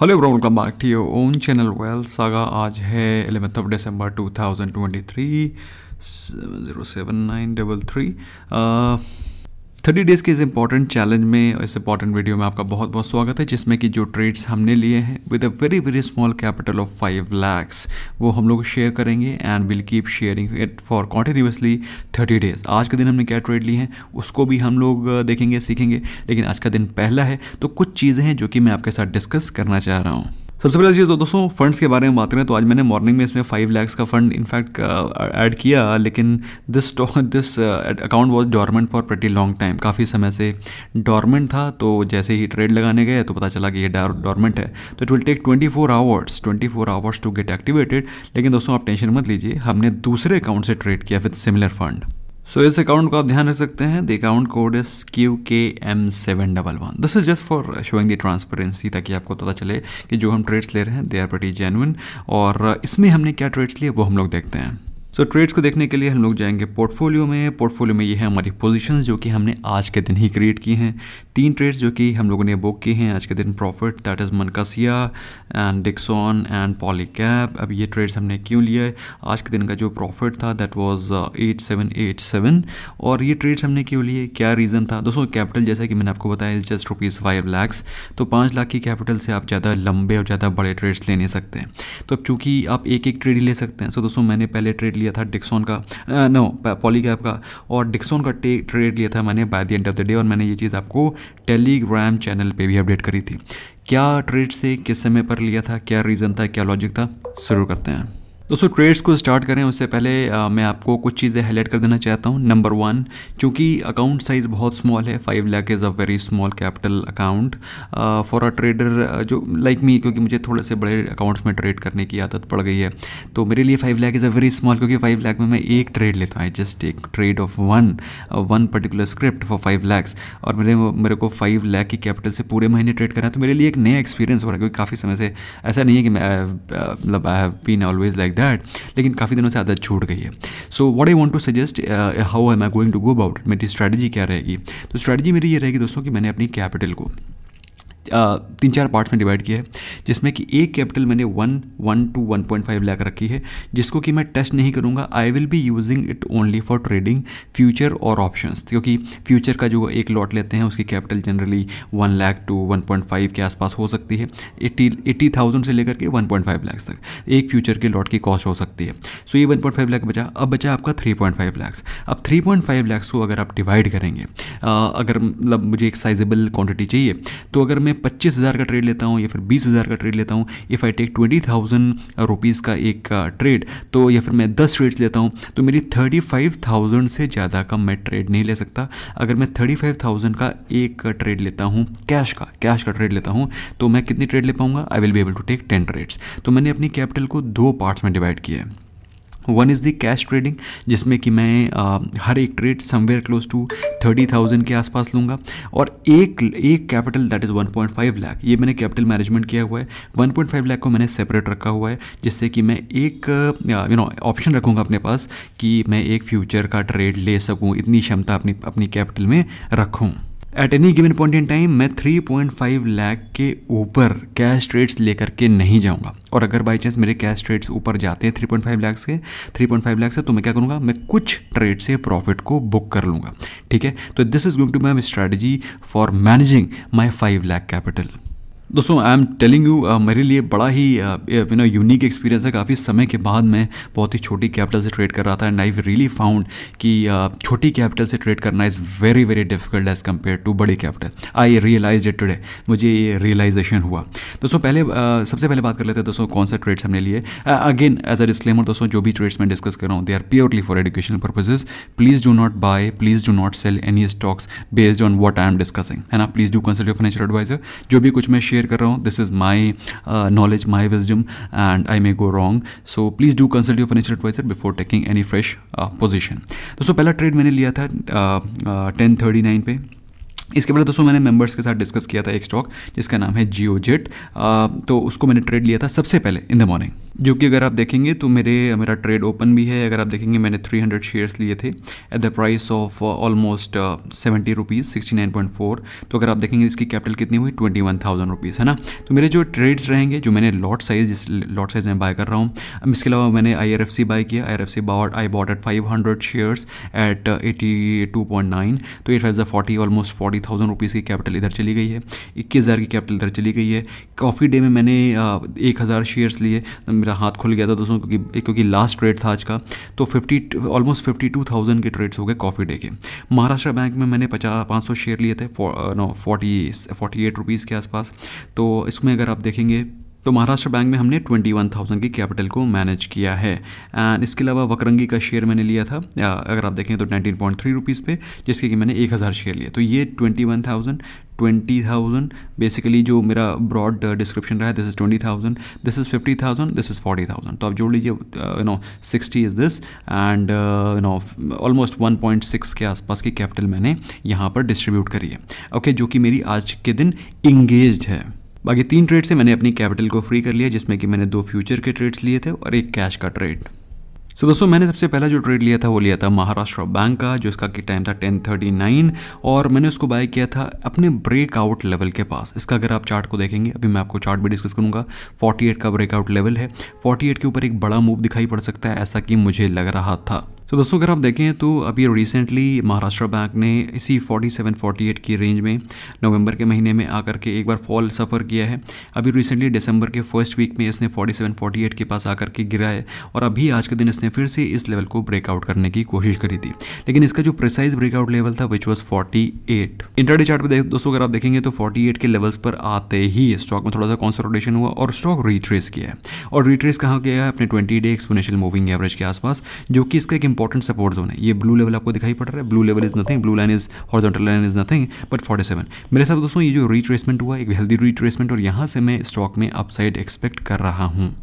Hello bro welcome back to your own channel well सागा आज है eleventh of December two thousand twenty three zero seven nine double three thirty days के इस important challenge में इस important video में आपका बहुत बहुत स्वागत है जिसमें कि जो ट्रेड्स हमने लिए हैं with a very very small capital of five lakhs वो हम लोग शेयर करेंगे and will keep sharing it for continuously thirty days आज के दिन हमने क्या ट्रेड लिए हैं उसको भी हम लोग देखेंगे सीखेंगे लेकिन आज का दिन पहला है तो कुछ चीज़ें हैं जो कि मैं आपके साथ डिस्कस करना चाह रहा हूँ सबसे पहले चीज़ तो दोस्तों फंड्स के बारे में बात करें तो आज मैंने मॉर्निंग में इसमें फाइव लैक्स का फंड इनफैक्ट ऐड किया लेकिन this stock this account was dormant for pretty long time काफ़ी समय से डॉर्मेंट था तो जैसे ही ट्रेड लगाने गए तो पता चला कि ये डॉर्मेंट है तो it will take twenty four hours twenty four hours to get activated लेकिन दोस्तों आप टेंशन मत लीजिए हमने दूसरे अकाउंट से ट्रेड किया with similar fund so so, इस अकाउंट को आप ध्यान रख सकते हैं the account code is Q K M seven double one this is just for showing the transparency ताकि आपको पता चले कि जो हम ट्रेड्स ले रहे हैं दे आर प्रटी जेनुइन और इसमें हमने क्या ट्रेड्स लिए वो हम लोग देखते हैं सो so, ट्रेड्स को देखने के लिए हम लोग जाएंगे पोर्टफोलियो में पोर्टफोलियो में ये है हमारी पोजीशंस जो कि हमने आज के दिन ही क्रिएट की हैं तीन ट्रेड्स जो कि हम लोगों ने बुक किए हैं आज के दिन profit that is Manaksia and Dixon and Polycab अब ये ट्रेड्स हमने क्यों लिया है आज के दिन का जो प्रॉफिट था that was eight seven eight seven और ये ट्रेड्स हमने क्यों लिए क्या रीज़न था दोस्तों कैपिटल जैसा कि मैंने आपको बताया is just rupees five lakhs तो पाँच लाख की कैपिटल से आप ज़्यादा लंबे और ज़्यादा बड़े ट्रेड्स ले नहीं सकते हैं तो अब चूँकि आप एक एक ट्रेड ही ले सकते हैं सो दोस्तों मैंने पहले ट्रेड लिया था डिक्सोन का नो पॉलीकैप का और डिक्सोन का ट्रेड लिया था मैंने by the end of the day और मैंने ये चीज़ आपको टेलीग्राम चैनल पे भी अपडेट करी थी क्या ट्रेड से किस समय पर लिया था क्या रीज़न था क्या लॉजिक था शुरू करते हैं दोस्तों ट्रेड्स को स्टार्ट करें उससे पहले आ, मैं आपको कुछ चीज़ें हाईलाइट कर देना चाहता हूं नंबर वन क्योंकि अकाउंट साइज़ बहुत स्मॉल है five lakh is a very small capital account for a trader जो लाइक like मी क्योंकि मुझे थोड़े से बड़े अकाउंट्स में ट्रेड करने की आदत पड़ गई है तो मेरे लिए five lakh is a very small क्योंकि फाइव लैक में मैं एक ट्रेड लेता हूँ जस्ट एक trade of one one particular script for five lakhs और मेरे मेरे को फाइव लैक की कैपिटल से पूरे महीने ट्रेड करना है तो मेरे लिए एक नया एक्सपीरियंस हो रहा है क्योंकि काफ़ी समय से ऐसा नहीं है कि मैं मतलब I have been always like that that लेकिन काफ़ी दिनों से आदत छूट गई है so what I want to suggest how am I going to go about मेरी स्ट्रैटेजी क्या रहेगी तो स्ट्रैटेजी मेरी ये रहेगी दोस्तों कि मैंने अपनी कैपिटल को uh, तीन चार पार्ट्स में डिवाइड किया है जिसमें कि एक कैपिटल मैंने one one two one point five lakh रखी है जिसको कि मैं टच नहीं करूँगा I will be using it only for trading future और ऑप्शन क्योंकि फ्यूचर का जो एक लॉट लेते हैं उसकी capital generally one lakh to one point five के आसपास हो सकती है एट्टी एट्टी थाउजेंड से लेकर के वन पॉइंट फाइव लैक्स तक एक फ्यूचर के लॉट की कॉस्ट हो सकती है सो so ये वन पॉइंट फाइव लैख बचा अब बचा आपका थ्री पॉइंट फाइव लैक्स अब थ्री पॉइंट फाइव लैक्स को अगर आप डिवाइड करेंगे आ, अगर मतलब मुझे एक साइजेबल क्वान्टिटी चाहिए तो अगर मैं पच्चीस हज़ार का ट्रेड लेता हूँ या फिर बीस हज़ार का का ट्रेड लेता हूँ if I take twenty thousand rupees का एक ट्रेड तो या फिर मैं दस ट्रेड्स लेता हूँ तो मेरी थर्टी फाइव थाउजेंड से ज़्यादा का मैं ट्रेड नहीं ले सकता अगर मैं थर्टी फाइव थाउजेंड का एक ट्रेड लेता हूँ कैश का कैश का ट्रेड लेता हूँ तो मैं कितनी ट्रेड ले पाऊँगा I will be able to take ten trades तो मैंने अपनी कैपिटल को दो पार्ट्स में डिवाइड किया है one is the cash trading जिसमें कि मैं आ, हर एक trade somewhere close to thirty thousand के आसपास लूँगा और एक एक capital that is one point five lakh ये मैंने कैपिटल मैनेजमेंट किया हुआ है वन पॉइंट फाइव लैख को मैंने सेपरेट रखा हुआ है जिससे कि मैं एक यू नो ऑप्शन रखूँगा अपने पास कि मैं एक फ्यूचर का ट्रेड ले सकूँ इतनी क्षमता अपनी अपनी कैपिटल में रखूँ at any given point in time मैं 3.5 लाख के ऊपर कैश ट्रेड्स लेकर के नहीं जाऊंगा और अगर बाई चांस मेरे कैश ट्रेड्स ऊपर जाते हैं थ्री पॉइंट फाइव लैक्स के थ्री पॉइंट फाइव लैक्स है तो मैं क्या करूँगा मैं कुछ ट्रेड से प्रॉफिट को बुक कर लूँगा ठीक है तो this is going to my strategy for managing my five lakh capital दोस्तों आई एम टेलिंग यू मेरे लिए बड़ा ही यू नो यूनिक एक्सपीरियंस है काफ़ी समय के बाद मैं बहुत ही छोटी कैपिटल से ट्रेड कर रहा था एंड आई रियली फाउंड कि uh, छोटी कैपिटल से ट्रेड करना is very very difficult as compare to बड़ी capital I realise it today मुझे ये रियलाइजेशन हुआ दोस्तों पहले uh, सबसे पहले बात कर लेते हैं दोस्तों कौन सा ट्रेड्स हमने लिए अगेन एज अ डिस्क्लेमर दोस्तों जो भी ट्रेड्स मैं डिस्कस कर रहा हूँ they are purely for education purposes please do not buy please do not sell any stocks based on what I am discussing है ना please do consult your financial advisor जो भी कुछ मैं शेयर शेयर कर रहा हूँ this is my knowledge my wisdom and I may go wrong so please do consult your financial advisor before taking any fresh position दोस्तों पहला trade मैंने लिया था टेन थर्टी नाइन पे इसके बाद दोस्तों मैंने मेंबर्स के साथ डिस्कस किया था एक स्टॉक जिसका नाम है जियो जेट uh, तो उसको मैंने ट्रेड लिया था सबसे पहले इन द मॉर्निंग जो कि अगर आप देखेंगे तो मेरे मेरा ट्रेड ओपन भी है अगर आप देखेंगे मैंने 300 शेयर्स लिए थे at the price of almost seventy rupees sixty nine point four तो अगर आप देखेंगे इसकी कैपिटल कितनी हुई ट्वेंटी वन थाउजेंड रुपीज़ है ना तो मेरे जो ट्रेड्स रहेंगे जो मैंने लॉट साइज जिस लॉट साइज में बाय कर रहा हूँ अब इसके अलावा मैंने I R F C buy किया I R F C bought I bought at five hundred shares at eighty two point nine तो at five forty almost forty thousand rupees की कैपिटल इधर चली गई है इक्कीस हज़ार की कैपिटल इधर चली गई है कॉफ़ी डे में मैंने uh, एक हज़ार शेयर्स लिए मेरा हाथ खुल गया था दोस्तों क्योंकि क्योंकि लास्ट ट्रेड था आज का तो fifty almost fifty two thousand के ट्रेड्स हो गए कॉफ़ी डे के महाराष्ट्र बैंक में मैंने पचास पाँच सौ शेयर लिए थे no forty forty eight rupees के आसपास तो इसमें अगर आप देखेंगे तो महाराष्ट्र बैंक में हमने 21,000 की कैपिटल को मैनेज किया है एंड इसके अलावा वकरंगी का शेयर मैंने लिया था अगर आप देखें तो 19.3 पॉइंट पे जिसके कि मैंने 1,000 शेयर लिए तो ये 21,000 ट्वेंटी थाउजेंड बेसिकली जो मेरा ब्रॉड डिस्क्रिप्शन uh, रहा है this is twenty thousand this is fifty thousand this is forty thousand तो आप जोड़ लीजिए you know sixty is this and you know almost one point six के आसपास की कैपिटल मैंने यहाँ पर डिस्ट्रीब्यूट करी है ओके okay, जो कि मेरी आज के दिन इंगेज है बाकी तीन ट्रेड से मैंने अपनी कैपिटल को फ्री कर लिया जिसमें कि मैंने दो फ्यूचर के ट्रेड्स लिए थे और एक कैश का ट्रेड सो so, दोस्तों मैंने सबसे पहला जो ट्रेड लिया था वो लिया था महाराष्ट्र बैंक का जो इसका टाइम था टेन थर्टी नाइन और मैंने उसको बाय किया था अपने ब्रेकआउट लेवल के पास इसका अगर आप चार्ट को देखेंगे अभी मैं आपको चार्ट भी डिस्कस करूंगा 48 का ब्रेकआउट लेवल है 48 के ऊपर एक बड़ा मूव दिखाई पड़ सकता है ऐसा कि मुझे लग रहा था तो दोस्तों अगर आप देखें तो अभी रिसेंटली महाराष्ट्र बैंक ने इसी 47-48 की रेंज में नवंबर के महीने में आकर के एक बार फॉल सफ़र किया है अभी रिसेंटली दिसंबर के फर्स्ट वीक में इसने 47-48 के पास आकर के गिरा है और अभी आज के दिन इसने फिर से इस लेवल को ब्रेकआउट करने की कोशिश करी थी लेकिन इसका जो प्रिसाइज ब्रेकआउट लेवल था which was forty eight intraday chart दोस्तों अगर आप देखेंगे तो फोर्टी के लेवल्स पर आते ही स्टॉक में थोड़ा सा कॉन्सल्टेशन हुआ और स्टॉक रिट्रेस किया है और रिट्रेस कहाँ गया है अपने twenty day exponential moving average के आसपास जो कि इसका एक इंपॉर्टेंट सपोर्ट जोन है ये ब्लू लेवल आपको दिखाई पड़ रहा है blue level is nothing blue line is horizontal line is nothing but forty seven मेरे साथ दोस्तों ये जो रिट्रेसमेंट हुआ एक हेल्दी रिट्रेसमेंट और यहाँ से मैं स्टॉक में अपसाइड एक्सपेक्ट कर रहा हूँ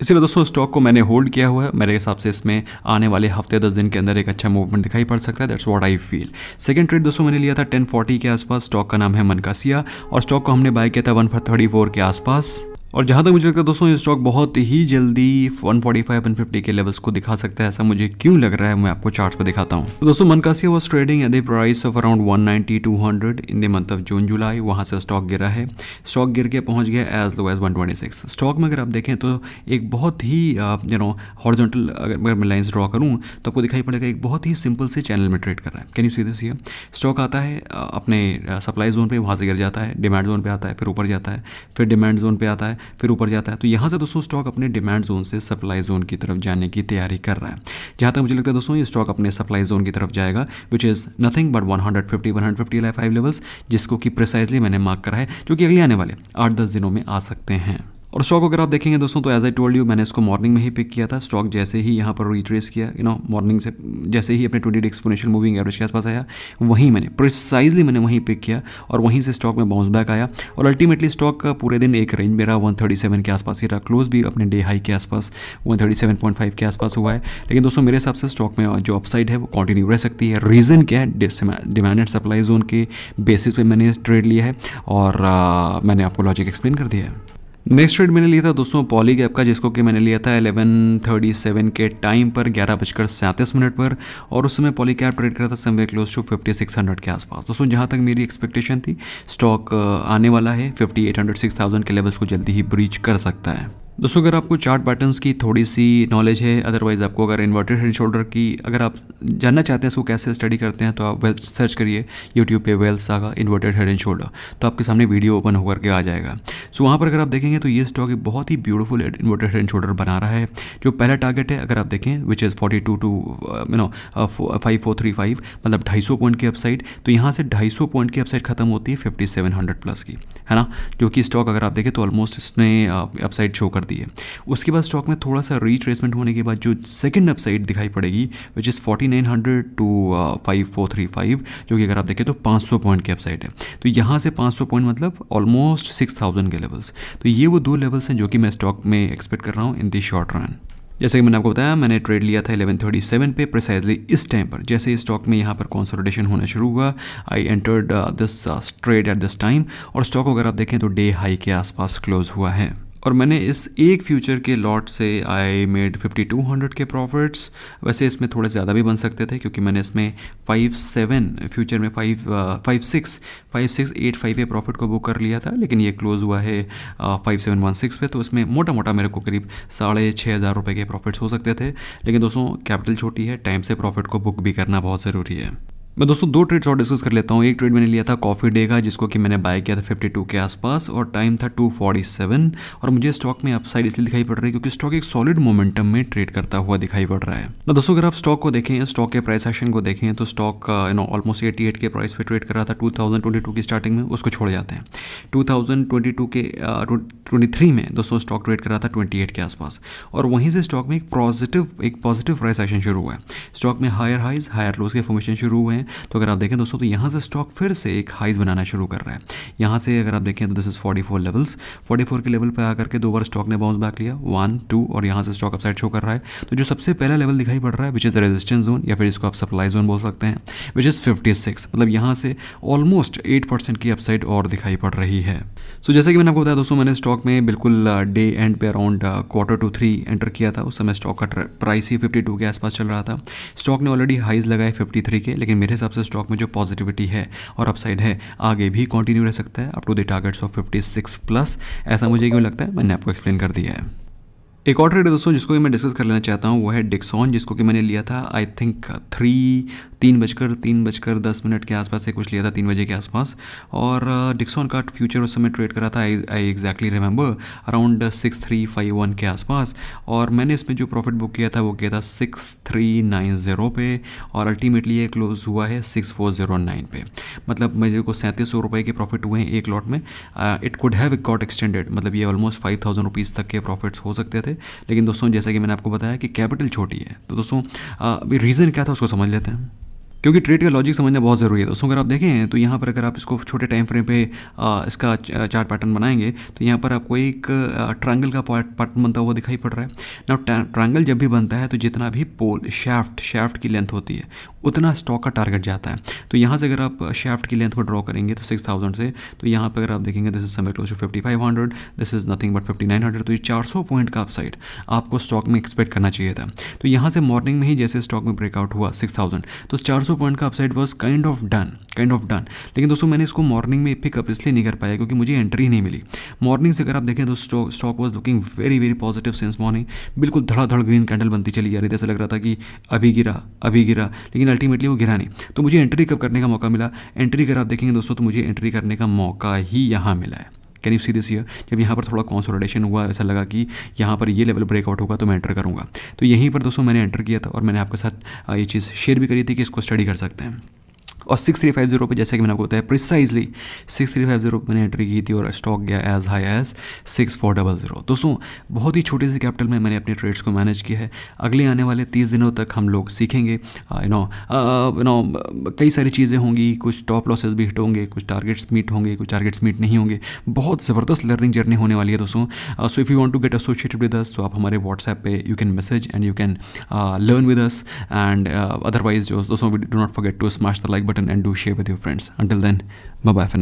इसलिए दोस्तों स्टॉक को मैंने होल्ड किया हुआ है मेरे हिसाब से इसमें आने वाले हफ्ते दस दिन के अंदर एक अच्छा मूवमेंट दिखाई पड़ सकता है that's what I feel second trade दोस्तों मैंने लिया था 1040 के आसपास स्टॉक का नाम है मनकासिया और स्टॉक को हमने बाय किया था वन के आसपास और जहाँ तक मुझे लगता है दोस्तों ये स्टॉक बहुत ही जल्दी 145, 150 के लेवल्स को दिखा सकता है ऐसा मुझे क्यों लग रहा है मैं आपको चार्ट पर दिखाता हूँ तो दोस्तों Manaksia was trading at the price of around 190, 200 in the month of June July वहाँ से स्टॉक गिरा है स्टॉक गिर के पहुँच गया as low as one stock में अगर आप देखें तो एक बहुत ही यू नो हॉर्जेंटल अगर मैं लाइन्स ड्रॉ करूँ तो आपको दिखाई पड़ेगा एक बहुत ही सिंपल से चैनल में ट्रेड कर रहा है can you see this stock आता है अपने सप्लाई जोन पर वहाँ से गिर जाता है डिमांड जोन पर आता है फिर ऊपर जाता है फिर डिमांड जोन पर आता है है फिर ऊपर जाता है तो यहाँ से दोस्तों स्टॉक अपने डिमांड जोन से सप्लाई जोन की तरफ जाने की तैयारी कर रहा है जहाँ तक मुझे लगता है दोस्तों ये स्टॉक अपने सप्लाई जोन की तरफ जाएगा which is nothing but one hundred life levels जिसको कि प्रिसाइजली मैंने मार्क करा है जो कि अगले आने वाले आठ दस दिनों में आ सकते हैं और स्टॉक अगर आप देखेंगे दोस्तों तो एज आई टोल्ड यू मैंने इसको मॉर्निंग में ही पिक किया था स्टॉक जैसे ही यहाँ पर रिट्रेस किया यू नो मॉर्निंग से जैसे ही अपने ट्वेंटी एक्सपोनेंशियल मूविंग एवरेज के आसपास आया वहीं मैंने प्रिसाइजली मैंने वहीं पिक किया और वहीं से स्टॉक में बाउंस बैक आया और अल्टीमेटली स्टॉक का पूरे दिन एक रेंज मेरा सेवन के आसपास ही रहा क्लोज भी अपने डे हाई के आसपास फाइव के आसपास हुआ है लेकिन दोस्तों मेरे हिसाब से स्टॉक में जो अपसाइड है वो कंटिन्यू रह सकती है रीज़न क्या है डिमांड एंड सप्लाई जोन के बेसिस पे मैंने ट्रेड लिया है और आ, uh, मैंने आपको लॉजिक एक्सप्लेन कर दिया है नेक्स्ट ट्रेड मैंने लिया था दोस्तों पॉली गैप का जिसको कि मैंने लिया था 11:37 के टाइम पर ग्यारह बजकर सैंतीस मिनट पर और उस समय पॉली कैप ट्रेड करा था समवेयर क्लोज टू 5600 के आसपास दोस्तों जहां तक मेरी एक्सपेक्टेशन थी स्टॉक आने वाला है 5800 6000 के लेवल्स को जल्दी ही ब्रीच कर सकता है दोस्तों अगर आपको चार्ट पैटर्न्स की थोड़ी सी नॉलेज है अदरवाइज़ आपको अगर इन्वर्टेड हेड शोल्डर की अगर आप जानना चाहते हैं उसको कैसे स्टडी करते हैं तो आप वेल्थ सर्च करिए यूट्यूब पे wealth saga inverted head and shoulder तो आपके सामने वीडियो ओपन होकर के आ जाएगा सो वहाँ पर अगर आप देखेंगे तो ये स्टॉक एक बहुत ही beautiful inverted head and shoulder बना रहा है जो पहला टारगेट है अगर आप देखें which is forty two to you know five four three five मतलब ढाई सौ पॉइंट की अपसाइड तो यहाँ से ढाई सौ पॉइंट की अपसाइड खत्म होती है फिफ्टी सेवन हंड्रेड प्लस की है ना जो कि स्टॉक अगर आप देखें तो ऑलमोस्ट इसने अपसाइड uh, शो कर दिए उसके बाद स्टॉक में थोड़ा सा रीट्रेसमेंट होने के बाद जो सेकेंड अपसाइड दिखाई पड़ेगी which is forty nine hundred to five four three five जो कि अगर आप देखें तो पाँच सौ पॉइंट की अपसाइड है तो यहाँ से पाँच सौ पॉइंट मतलब ऑलमोस्ट सिक्स थाउजेंड के लेवल्स तो ये वो दो लेवल्स हैं जो कि मैं स्टॉक में एक्सपेक्ट कर रहा हूँ इन दी शॉर्ट रन जैसे कि मैंने आपको बताया मैंने ट्रेड लिया था 1137 पे प्रिसाइजली इस टाइम पर जैसे ही स्टॉक में यहाँ पर कॉन्सल्टेशन होना शुरू हुआ I entered this trade at this time और स्टॉक अगर आप देखें तो डे हाई के आसपास क्लोज हुआ है और मैंने इस एक फ्यूचर के लॉट से आई मेड 5200 के प्रॉफिट्स वैसे इसमें थोड़े ज़्यादा भी बन सकते थे क्योंकि मैंने इसमें फाइव सेवन फ्यूचर में five five six five six eight five पे प्रॉफिट को बुक कर लिया था लेकिन ये क्लोज़ हुआ है फाइव सेवन वन सिक्स पे तो इसमें मोटा मोटा मेरे को करीब साढ़े छः हज़ार रुपये के प्रॉफिट्स हो सकते थे लेकिन दोस्तों कैपिटल छोटी है टाइम से प्रॉफिट को बुक भी करना बहुत ज़रूरी है मैं दोस्तों दो ट्रेड्स और डिस्कस कर लेता हूँ एक ट्रेड मैंने लिया था कॉफ़ी डे का जिसको कि मैंने बाय किया था 52 के आसपास और टाइम था 247 और मुझे स्टॉक में अपसाइड इसलिए दिखाई पड़ रही है क्योंकि स्टॉक एक सॉलिड मोमेंटम में ट्रेड करता हुआ दिखाई पड़ रहा है ना दोस्तों अगर आप स्टॉक को देखें स्टॉक के प्राइस एक्शन को देखें तो स्टॉक का यू नो ऑलमोस्ट एटी के प्राइस पर ट्रेड कर रहा था टू की स्टार्टिंग में उसको छोड़ जाते हैं टू के ट्वेंटी uh, में दोस्तों स्टॉक ट्रेड कर रहा था ट्वेंटी के आसपास और वहीं से स्टॉक में एक पॉजिटिव एक पॉजिटिव प्राइस एक्शन शुरू हुआ है स्टॉक में हायर हाइज हायर लोज के फॉर्मेशन शुरू हुए हैं तो अगर आप देखें दोस्तों तो यहाँ से स्टॉक फिर से एक हाइज बनाना शुरू कर रहा है यहाँ से अगर आप देखें तो this is forty levels forty के लेवल पर आकर के दो बार स्टॉक ने बाउंस बैक लिया वन टू और यहाँ से स्टॉक अपसाइड शो कर रहा है तो जो सबसे पहला लेवल दिखाई पड़ रहा है which is the resistance zone या फिर इसको आप सप्लाई जोन बोल सकते हैं विच इज़ फिफ्टी मतलब यहाँ से ऑलमोस्ट एट की अपसाइड और दिखाई पड़ रही है सो so, जैसे कि मैंने आपको बताया दोस्तों मैंने स्टॉक में बिल्कुल डे uh, एंड पे around quarter to three enter किया था उस समय स्टॉक का प्राइस ही 52 के आसपास चल रहा था स्टॉक ने ऑलरेडी हाइज लगाए 53 के लेकिन मेरे हिसाब से स्टॉक में जो पॉजिटिविटी है और अपसाइड है आगे भी कंटिन्यू रह सकता है up to the targets of 56 plus ऐसा मुझे क्यों लगता है मैंने आपको एक्सप्लेन कर दिया है एक और ट्रेड दोस्तों जिसको कि मैं डिस्कस कर लेना चाहता हूँ वो है डिक्सॉन जिसको कि मैंने लिया था आई थिंक थ्री तीन बजकर तीन बजकर दस मिनट के आसपास से कुछ लिया था तीन बजे के आसपास और डिक्सॉन का फ्यूचर उस समय ट्रेड करा था I exactly remember around six three five one के आसपास और मैंने इसमें जो प्रॉफिट बुक किया था वो किया था सिक्स थ्री नाइन ज़ीरो पे और अल्टीमेटली ये क्लोज हुआ है सिक्स फोर ज़ीरो नाइन पे मतलब मेरे को सैंतीस सौ रुपये के प्रॉफिट हुए हैं एक लॉट में it could have got extended मतलब ये ऑलमोस्ट फाइव थाउजेंड रुपीज़ तक के प्रॉफिट्स हो सकते थे लेकिन दोस्तों जैसा कि मैंने आपको बताया कि कैपिटल छोटी है तो दोस्तों अभी रीज़न क्या था उसको समझ लेते हैं क्योंकि ट्रेड का लॉजिक समझना बहुत ज़रूरी है दोस्तों अगर आप देखें तो यहाँ पर अगर आप इसको छोटे टाइम फ्रेम पे इसका चार्ट पैटर्न बनाएंगे तो यहाँ पर आपको एक ट्रायंगल का पैटर्न बनता हुआ दिखाई पड़ रहा है ना ट्रायंगल जब भी बनता है तो जितना भी पोल शाफ्ट शाफ्ट की लेंथ होती है उतना स्टॉक का टारगेट जाता है तो यहाँ से अगर आप शेफ्ट की लेंथ को ड्रॉ करेंगे तो सिक्स थाउजेंड से तो यहाँ पर अगर आप देखेंगे दिस इज समय close to fifty five hundred this is nothing but fifty nine hundred तो ये चार सौ पॉइंट का अपसाइड आपको स्टॉक में एक्सपेक्ट करना चाहिए था तो यहाँ से मॉर्निंग में ही जैसे स्टॉक में ब्रेकआउट हुआ सिक्स थाउजेंड तो चार सौ पॉइंट का upside was kind of done kind of done लेकिन दोस्तों मैंने इसको मॉर्निंग में पिकअप इसलिए नहीं कर पाया क्योंकि मुझे एंट्री नहीं मिली मॉर्निंग से अगर आप देखें तो stock was looking very very positive since morning बिल्कुल धड़ाधड़ ग्रीन कैंडल बनती चली जा रही थी ऐसा लग रहा था कि अभी गिरा अभी गिरा लेकिन लेकिन अल्टीमेटली वो गिरा नहीं तो मुझे एंट्री कब करने का मौका मिला एंट्री अगर आप देखेंगे दोस्तों तो मुझे एंट्री करने का मौका ही यहाँ मिला है can you see this here जब यहाँ पर थोड़ा कॉन्सोलिडेशन हुआ ऐसा लगा कि यहाँ पर ये लेवल ब्रेकआउट होगा तो मैं एंटर करूँगा तो यहीं पर दोस्तों मैंने एंटर किया था और मैंने आपके साथ ये चीज़ शेयर भी करी थी कि इसको स्टडी कर सकते हैं और सिक्स थ्री फाइव जीरो पर जैसे कि मैंने आपको बताया precisely six three five zero पर मैंने एंट्री की थी और स्टॉक गया as high as six four double zero दोस्तों बहुत ही छोटे से कैपिटल में मैंने अपने ट्रेड्स को मैनेज किया है अगले आने वाले तीस दिनों तक हम लोग सीखेंगे यू नो यू नो कई सारी चीज़ें होंगी कुछ टॉप लॉसेज भी हिट होंगे कुछ टारगेट्स मीट होंगे कुछ टारगेट्स मीट नहीं होंगे बहुत ज़बरदस्त लर्निंग जर्नी होने वाली है दोस्तों so if you want to get associated with us तो आप हमारे व्हाट्सएप पे you can message and you can learn with us and otherwise जो दोस्तों we do not forget to smash the like button and do share with your friends. Until then, bye bye for now.